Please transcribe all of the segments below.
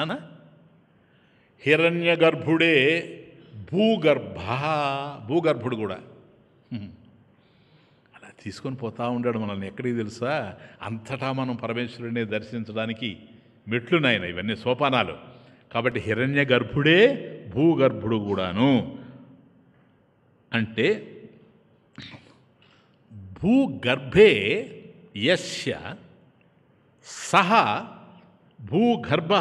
అనా హిరణ్య గర్భుడే భూగర్భ భూగర్భుడు కూడా అలా తీసుకొని పోతూ ఉండాడు మనల్ని ఎక్కడికి తెలుసా అంతటా మనం పరమేశ్వరుడిని దర్శించడానికి మెట్లు నాయన ఇవన్నీ సోపానాలు కాబట్టి హిరణ్య గర్భుడే భూగర్భుడు కూడాను అంటే భూగర్భే యశ సహా భూగర్భ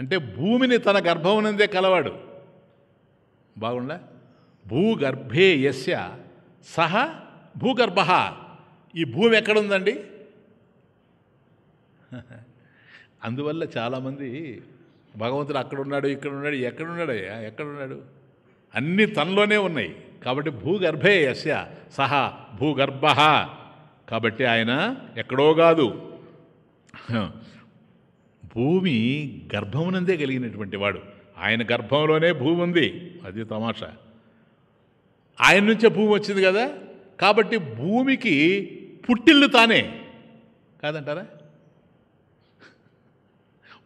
అంటే భూమిని తన గర్భమునందే కలవాడు బాగుండ భూగర్భే యస్య సహ భూగర్భ ఈ భూమి ఎక్కడుందండి అందువల్ల చాలామంది భగవంతుడు అక్కడున్నాడు ఉన్నాడు ఎక్కడున్నాడు ఎక్కడున్నాడు అన్నీ తనలోనే ఉన్నాయి కాబట్టి భూగర్భే యస్య సహ భూగర్భ కాబట్టి ఆయన ఎక్కడో కాదు భూమి గర్భమునందే కలిగినటువంటి వాడు ఆయన గర్భంలోనే భూమి ఉంది అది తమాషా ఆయన నుంచే భూమి వచ్చింది కదా కాబట్టి భూమికి పుట్టిల్లు తానే కాదంటారా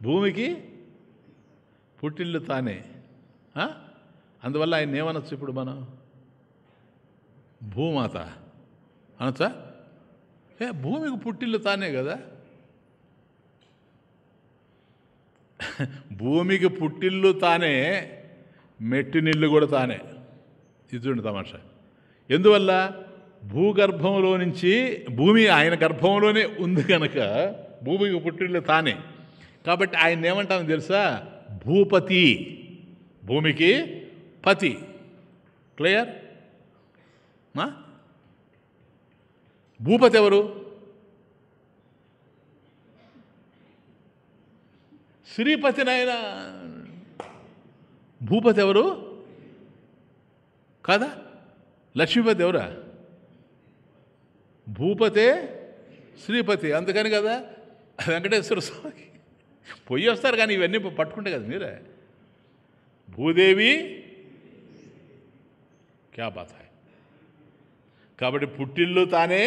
భూమికి పుట్టిల్లు తానే అందువల్ల ఆయన ఏమనొచ్చు ఇప్పుడు మనం భూమాత అనొచ్చా ఏ భూమికి పుట్టిల్లు తానే కదా భూమికి పుట్టిల్లు తానే మెట్టినిల్లు కూడా తానే ఇది చూడండి తమాషా ఎందువల్ల భూగర్భంలో నుంచి భూమి ఆయన గర్భంలోనే ఉంది కనుక భూమికి పుట్టిల్లు తానే కాబట్టి ఆయన ఏమంటాను తెలుసా భూపతి భూమికి పతి క్లియర్ భూపతి ఎవరు శ్రీపతి నాయన భూపతి ఎవరు కాదా లక్ష్మీపతి ఎవరా భూపతే శ్రీపతి అందుకని కదా వెంకటేశ్వర స్వామి పొయ్యి వస్తారు కానీ ఇవన్నీ పట్టుకుంటే కదా మీరే భూదేవి క్యా బాధ కాబట్టి పుట్టిల్లు తానే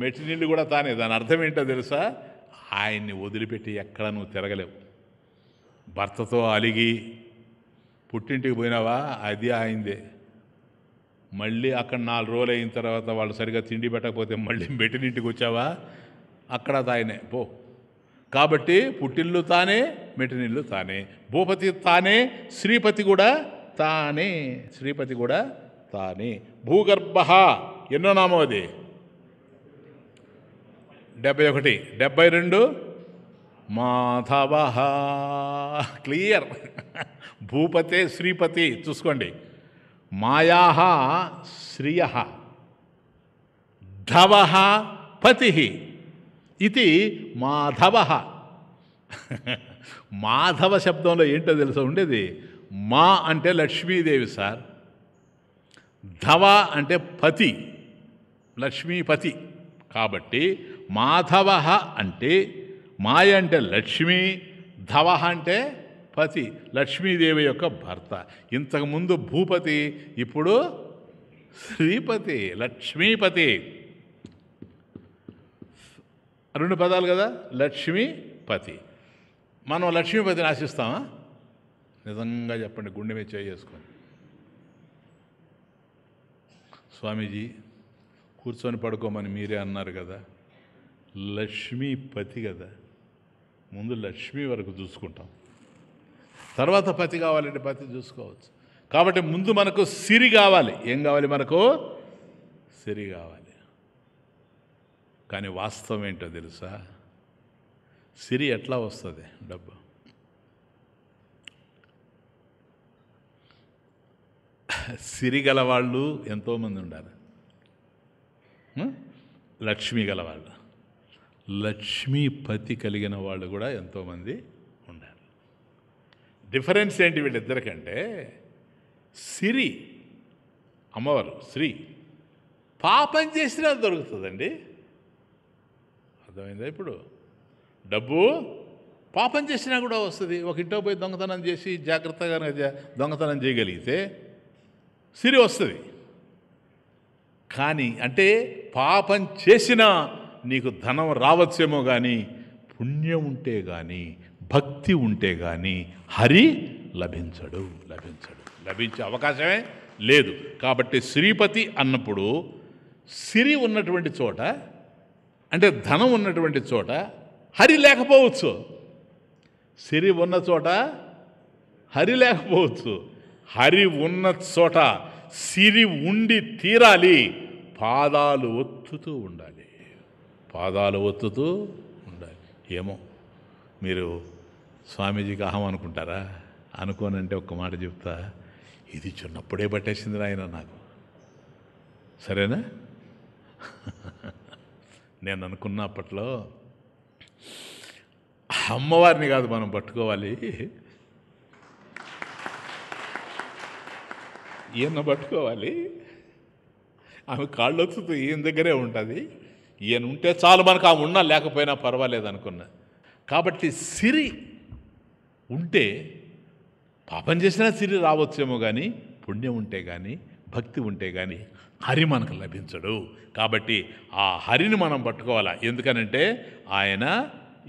మెటినిల్లు కూడా తానే దాని అర్థం ఏంటో తెలుసా ఆయన్ని వదిలిపెట్టి ఎక్కడ నువ్వు తిరగలేవు భర్తతో అలిగి పుట్టింటికి పోయినావా అది ఆయిందే మళ్ళీ అక్కడ నాలుగు రోజులు అయిన తర్వాత వాళ్ళు సరిగా తిండి పెట్టకపోతే మళ్ళీ మెటినింటికి వచ్చావా అక్కడ తాయనే పో కాబట్టి పుట్టిల్లు తానే మెటినిల్లు తానే భూపతి తానే శ్రీపతి కూడా తానే శ్రీపతి కూడా తాని భూగర్భ ఎన్నో నామం అది డెబ్బై ఒకటి డెబ్బై రెండు మాధవ క్లియర్ భూపతే శ్రీపతి చూసుకోండి మాయా శ్రియ ధవ పతి ఇది మాధవ మాధవ శబ్దంలో ఏంటో తెలుసా ఉండేది మా అంటే లక్ష్మీదేవి సార్ ధవ అంటే పతి లక్ష్మీపతి కాబట్టి మాధవ అంటే మాయ అంటే లక్ష్మి ధవ అంటే పతి లక్ష్మీదేవి యొక్క భర్త ఇంతకుముందు భూపతి ఇప్పుడు శ్రీపతి లక్ష్మీపతి రెండు పదాలు కదా లక్ష్మీపతి మనం లక్ష్మీపతిని ఆశిస్తామా నిజంగా చెప్పండి గుండె మీద చేసుకొని స్వామీజీ కూర్చొని పడుకోమని మీరే అన్నారు కదా లక్ష్మీపతి కదా ముందు లక్ష్మి వరకు చూసుకుంటాం తర్వాత పతి కావాలంటే పతి చూసుకోవచ్చు కాబట్టి ముందు మనకు సిరి కావాలి ఏం కావాలి మనకు సిరి కావాలి కానీ వాస్తవం ఏంటో తెలుసా సిరి ఎట్లా వస్తుంది డబ్బు సిరి గలవాళ్ళు ఎంతోమంది ఉండాలి లక్ష్మి గలవాళ్ళు లక్ష్మీపతి కలిగిన వాళ్ళు కూడా ఎంతోమంది ఉండాలి డిఫరెన్స్ ఏంటి వీళ్ళిద్దరికంటే సిరి అమ్మవారు శ్రీ పాపం చేసినా దొరుకుతుందండి అర్థమైందా ఇప్పుడు డబ్బు పాపం చేసినా కూడా వస్తుంది ఒక ఇంట్లో పోయి దొంగతనం చేసి జాగ్రత్తగా దొంగతనం చేయగలిగితే సిరి వస్తుంది కానీ అంటే పాపం చేసినా నీకు ధనం రావచ్చేమో కానీ పుణ్యం ఉంటే కానీ భక్తి ఉంటే కానీ హరి లభించడు లభించడు లభించే అవకాశమే లేదు కాబట్టి శ్రీపతి అన్నప్పుడు సిరి ఉన్నటువంటి చోట అంటే ధనం ఉన్నటువంటి చోట హరి లేకపోవచ్చు సిరి ఉన్న చోట హరి లేకపోవచ్చు హరి ఉన్న చోట సిరి ఉండి తీరాలి పాదాలు ఒత్తుతూ ఉండాలి పాదాలు ఒత్తుతూ ఉండాలి ఏమో మీరు స్వామీజీకి అహం అనుకుంటారా అనుకోనంటే ఒక్క మాట చెప్తా ఇది చిన్నప్పుడే పట్టేసింది ఆయన నాకు సరేనా నేను అనుకున్నప్పట్లో అమ్మవారిని కాదు మనం పట్టుకోవాలి ఈయన పట్టుకోవాలి ఆమె కాళ్ళు వచ్చుతూ ఈయన దగ్గరే ఉంటుంది ఈయన ఉంటే చాలు మనకు ఆమె ఉన్నా లేకపోయినా పర్వాలేదు అనుకున్నా కాబట్టి సిరి ఉంటే పాపం చేసినా సిరి రావచ్చేమో కానీ పుణ్యం ఉంటే కానీ భక్తి ఉంటే కానీ హరి మనకు లభించడు కాబట్టి ఆ హరిని మనం పట్టుకోవాలా ఎందుకనంటే ఆయన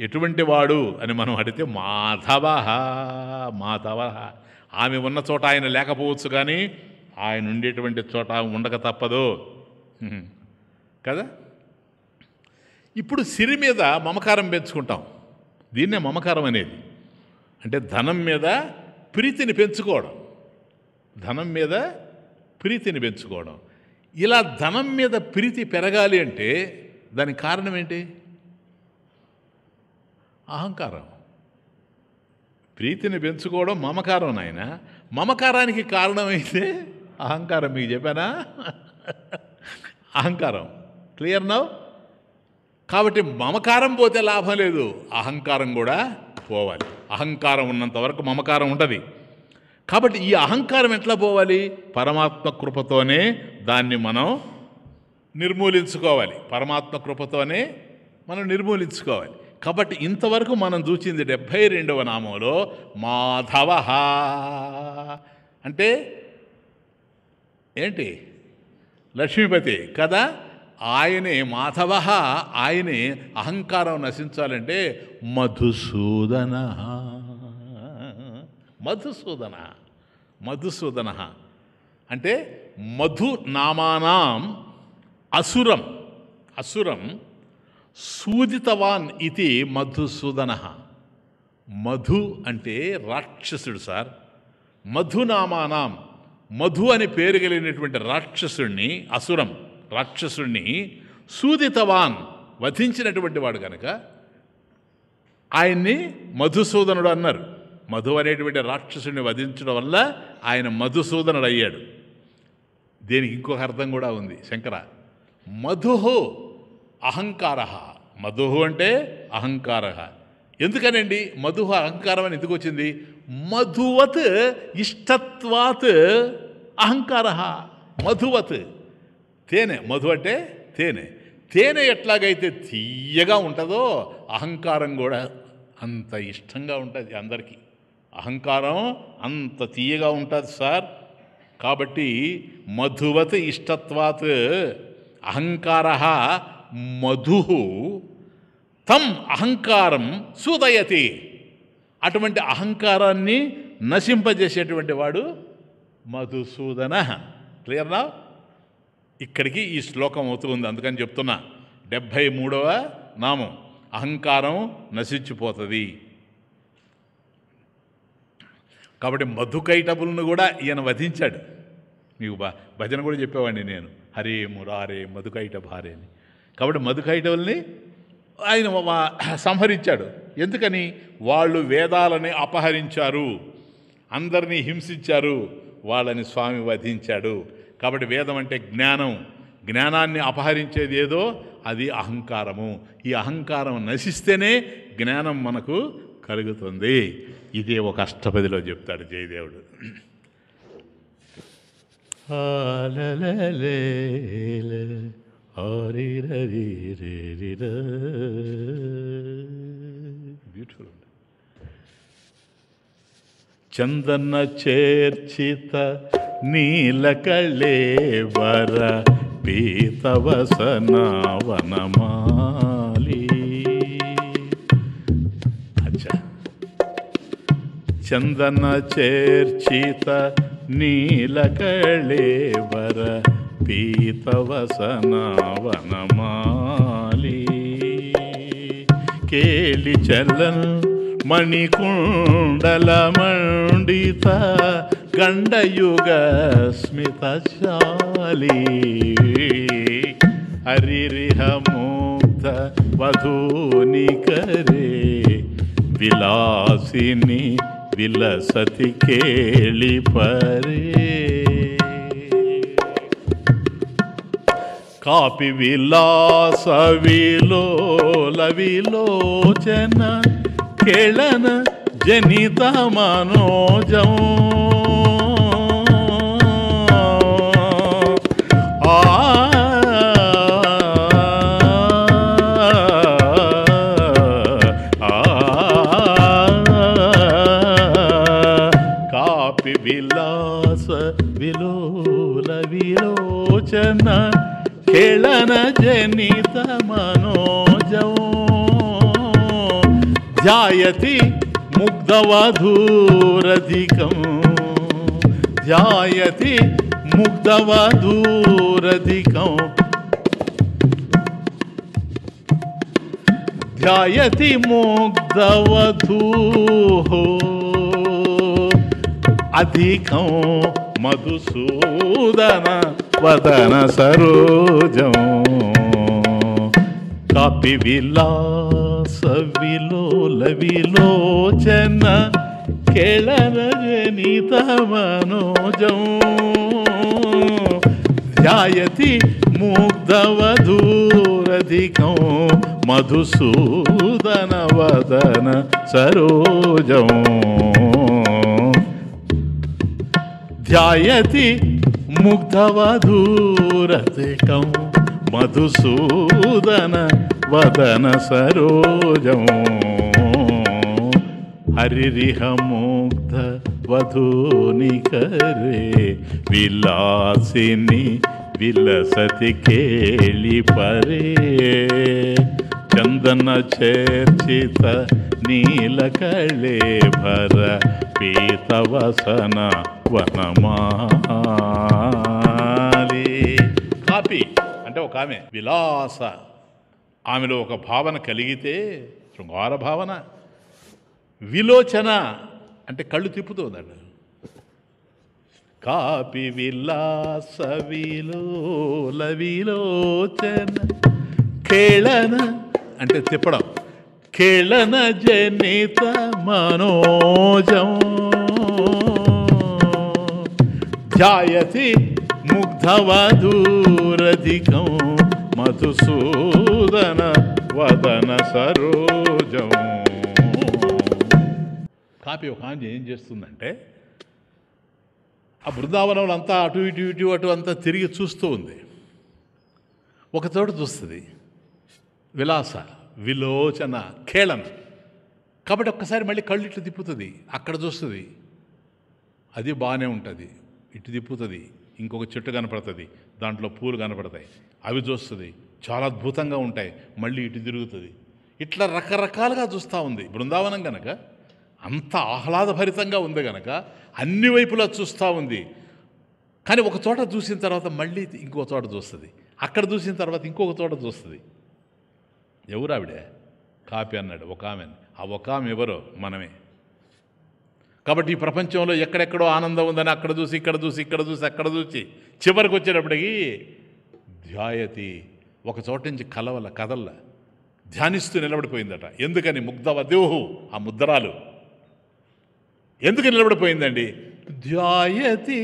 ఎటువంటి వాడు అని మనం అడిగితే మాధవ మాధవ ఆమె ఉన్న చోట ఆయన లేకపోవచ్చు కానీ ఆయన ఉండేటువంటి చోట ఉండక తప్పదు కదా ఇప్పుడు సిరి మీద మమకారం పెంచుకుంటాం దీన్నే మమకారం అనేది అంటే ధనం మీద ప్రీతిని పెంచుకోవడం ధనం మీద ప్రీతిని పెంచుకోవడం ఇలా ధనం మీద ప్రీతి పెరగాలి అంటే దానికి కారణం ఏంటి అహంకారం ప్రీతిని పెంచుకోవడం మమకారం నాయన మమకారానికి కారణమైతే అహంకారం మీకు చెప్పానా అహంకారం క్లియర్ నవ్ కాబట్టి మమకారం పోతే లాభం లేదు అహంకారం కూడా పోవాలి అహంకారం ఉన్నంత వరకు మమకారం ఉంటుంది కాబట్టి ఈ అహంకారం ఎట్లా పోవాలి పరమాత్మ కృపతోనే దాన్ని మనం నిర్మూలించుకోవాలి పరమాత్మ కృపతోనే మనం నిర్మూలించుకోవాలి కాబట్టి ఇంతవరకు మనం చూసింది డెబ్భై రెండవ నామంలో మాధవ అంటే ఏంటి లక్ష్మీపతి కదా ఆయనే మాధవ ఆయనే అహంకారం నశించాలంటే మధుసూదన మధుసూదన మధుసూదన అంటే మధు నామానాం అసురం అసురం సూదితవాన్ ఇది మధుసూదన మధు అంటే రాక్షసుడు సార్ మధునామానాం మధు అని పేరు కలిగినటువంటి రాక్షసుణ్ణి అసురం రాక్షసుణ్ణి సూదితవాన్ వధించినటువంటి వాడు కనుక ఆయన్ని మధుసూదనుడు అన్నారు మధు అనేటువంటి రాక్షసుని వధించడం వల్ల ఆయన మధుసూదనుడు అయ్యాడు దీనికి ఇంకొక అర్థం కూడా ఉంది శంకర మధు అహంకార మధు అంటే అహంకార ఎందుకనండి మధు అహంకారం అని ఎందుకు వచ్చింది మధువత్ ఇష్టత్వాత్ అహంకార మధువత్ తేనె మధు అంటే తేనె తేనె ఎట్లాగైతే తీయగా ఉంటుందో అహంకారం కూడా అంత ఇష్టంగా ఉంటుంది అందరికీ అహంకారం అంత తీయగా ఉంటుంది సార్ కాబట్టి మధువత్ ఇష్టత్వాత్ అహంకార మధు తం అహంకారం సూదయతి అటువంటి అహంకారాన్ని నశింపజేసేటువంటి వాడు మధుసూదన క్లియర్నా ఇక్కడికి ఈ శ్లోకం అవుతుంది అందుకని చెప్తున్నా డెబ్భై మూడవ నామం అహంకారం నశించిపోతుంది కాబట్టి మధుకైటబుల్ను కూడా ఈయన వధించాడు నీకు బా భజన కూడా చెప్పేవాడిని నేను హరే మురారే మధుకైట భారే అని కాబట్టి మధుకైటవుల్ని ఆయన సంహరించాడు ఎందుకని వాళ్ళు వేదాలని అపహరించారు అందరినీ హింసించారు వాళ్ళని స్వామి వధించాడు కాబట్టి వేదం అంటే జ్ఞానం జ్ఞానాన్ని అపహరించేది ఏదో అది అహంకారము ఈ అహంకారం నశిస్తేనే జ్ఞానం మనకు కలుగుతుంది ఇదే ఒక అష్టపదిలో చెప్తాడు జయదేవుడు ಬ್ಯೂಟಿಫುಲ್ ಚಂದನ ಚೇರ್ಚಿತ ನೀಲಕಳ್ಳೇವರ ಪೀತವಸನ ವನಮಾಲಿ ಅಚ್ಚ ಚಂದನ ಚೇರ್ಚಿತ ನೀಲಕಳ್ಳೇವರ పీతవసనవనమాలి కేలి చలన్ మణికుండల మండిత గండయుగ స్మిత స్మితశాలి హరిరిహముగ్ధ వధూని కరే విలాసిని విలసతి కేళి పరే కాపి విలాస విలోల విలోచన కేళన జనిత మనోజం कोटि मुग्धवधूरधिकं ध्यायति मुग्धवधूरधिकं ध्यायति मुग्धवधूः अधिकं मधुसूदन वदन सरोजं कापि विला సవిలోలవిలోచన కేళనజనిత మనోజం ధ్యాయతి ముగ్ధవధూరధికం వదన సరోజం ధ్యాయతి ముగ్ధవధూరధికం మధుసూదన వదన సరోజము హరిహముగ్ధ వధూని కరే విలాసిని విలసతి కేళి పరే చందన చేర్చిత భర పీతవసన వనమాలి కాపీ అంటే ఒక ఆమె విలాస ఆమెలో ఒక భావన కలిగితే శృంగార భావన విలోచన అంటే కళ్ళు తిప్పుతుందండి కాపి విలాస విలోల విలోచన కేళన అంటే తిప్పడం కేళన జనిత మనోజం జాయతి ముగ్ధవధూరధికం మధుసూదన వదన సరోజం కాపీ ఒక ఆంజ ఏం చేస్తుందంటే ఆ బృందావనంలో అంతా అటు ఇటు ఇటు అటు అంతా తిరిగి చూస్తూ ఉంది ఒక చోట చూస్తుంది విలాస విలోచన కేళన కాబట్టి ఒక్కసారి మళ్ళీ కళ్ళు ఇట్లు తిప్పుతుంది అక్కడ చూస్తుంది అది బాగానే ఉంటుంది ఇటు తిప్పుతుంది ఇంకొక చెట్టు కనపడుతుంది దాంట్లో పూలు కనపడతాయి అవి చూస్తుంది చాలా అద్భుతంగా ఉంటాయి మళ్ళీ ఇటు తిరుగుతుంది ఇట్లా రకరకాలుగా చూస్తూ ఉంది బృందావనం గనక అంత ఆహ్లాదభరితంగా ఉంది గనక అన్ని వైపులా చూస్తూ ఉంది కానీ ఒక చోట చూసిన తర్వాత మళ్ళీ ఇంకొక చోట చూస్తుంది అక్కడ చూసిన తర్వాత ఇంకొక చోట చూస్తుంది ఎవరు ఆవిడే కాపీ అన్నాడు ఒక ఆమె ఆ ఒక ఆమె ఎవరో మనమే కాబట్టి ఈ ప్రపంచంలో ఎక్కడెక్కడో ఆనందం ఉందని అక్కడ చూసి ఇక్కడ చూసి ఇక్కడ చూసి అక్కడ చూసి చివరికి వచ్చేటప్పటికి ధ్యాయతి ఒక చోట నుంచి కలవల కదల్ల ధ్యానిస్తూ నిలబడిపోయిందట ఎందుకని ముగ్ధవద్యూహు ఆ ముద్రాలు ఎందుకు నిలబడిపోయిందండి ధ్యాయతి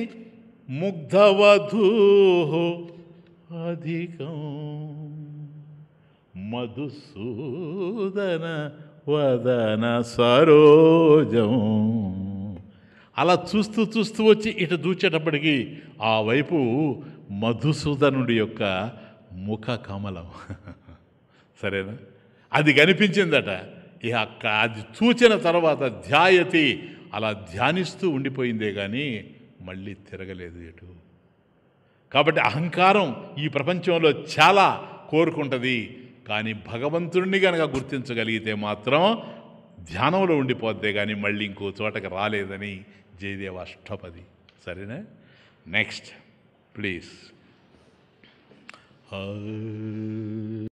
ముగ్ధవధూహు అధికం మధుసూదన వదన సరోజం అలా చూస్తూ చూస్తూ వచ్చి ఇటు దూచేటప్పటికీ ఆ వైపు మధుసూదనుడి యొక్క ముఖ కమలం సరేనా అది కనిపించిందట ఇక అది చూచిన తర్వాత ధ్యాయతి అలా ధ్యానిస్తూ ఉండిపోయిందే కానీ మళ్ళీ తిరగలేదు ఎటు కాబట్టి అహంకారం ఈ ప్రపంచంలో చాలా కోరుకుంటుంది కానీ భగవంతుడిని కనుక గుర్తించగలిగితే మాత్రం ధ్యానంలో ఉండిపోద్దే కానీ మళ్ళీ ఇంకో చోటకి రాలేదని జయదేవ అష్టపది సరేనా నెక్స్ట్ please. Uh...